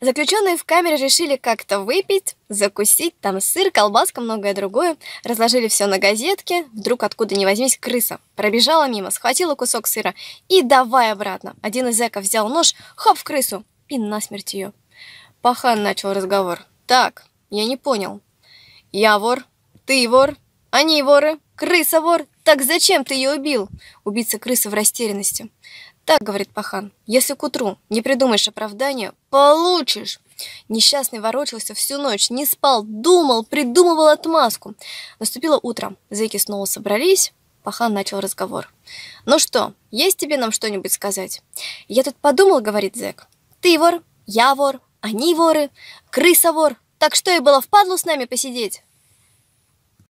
Заключенные в камере решили как-то выпить, закусить, там сыр, колбаска, многое другое. Разложили все на газетке, вдруг откуда ни возьмись крыса. Пробежала мимо, схватила кусок сыра и давай обратно. Один из зэков взял нож, хоп в крысу и насмерть ее. Пахан начал разговор. «Так, я не понял. Я вор, ты вор, они воры, крыса вор, «Так зачем ты ее убил?» – крысы в растерянности. «Так», — говорит Пахан, — «если к утру не придумаешь оправдания, получишь!» Несчастный ворочался всю ночь, не спал, думал, придумывал отмазку. Наступило утро, зэки снова собрались, Пахан начал разговор. «Ну что, есть тебе нам что-нибудь сказать?» «Я тут подумал», — говорит зэк. «Ты вор, я вор, они воры, крыса вор, так что и было впадлу с нами посидеть?»